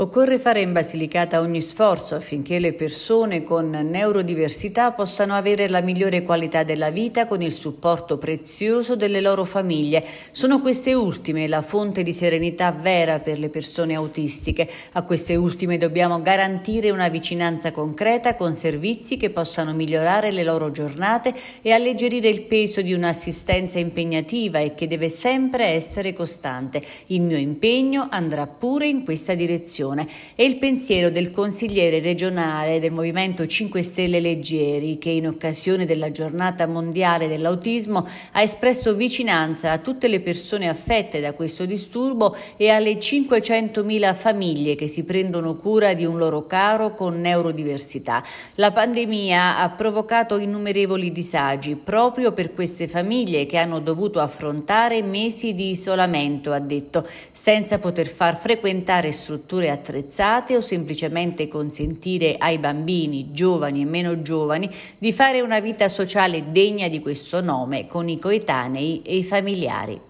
Occorre fare in Basilicata ogni sforzo affinché le persone con neurodiversità possano avere la migliore qualità della vita con il supporto prezioso delle loro famiglie. Sono queste ultime la fonte di serenità vera per le persone autistiche. A queste ultime dobbiamo garantire una vicinanza concreta con servizi che possano migliorare le loro giornate e alleggerire il peso di un'assistenza impegnativa e che deve sempre essere costante. Il mio impegno andrà pure in questa direzione. Commissione e il pensiero del consigliere regionale del Movimento 5 Stelle Leggeri che in occasione della giornata mondiale dell'autismo ha espresso vicinanza a tutte le persone affette da questo disturbo e alle 500.000 famiglie che si prendono cura di un loro caro con neurodiversità. La pandemia ha provocato innumerevoli disagi proprio per queste famiglie che hanno dovuto affrontare mesi di isolamento, ha detto, senza poter far frequentare strutture attive attrezzate o semplicemente consentire ai bambini, giovani e meno giovani, di fare una vita sociale degna di questo nome con i coetanei e i familiari.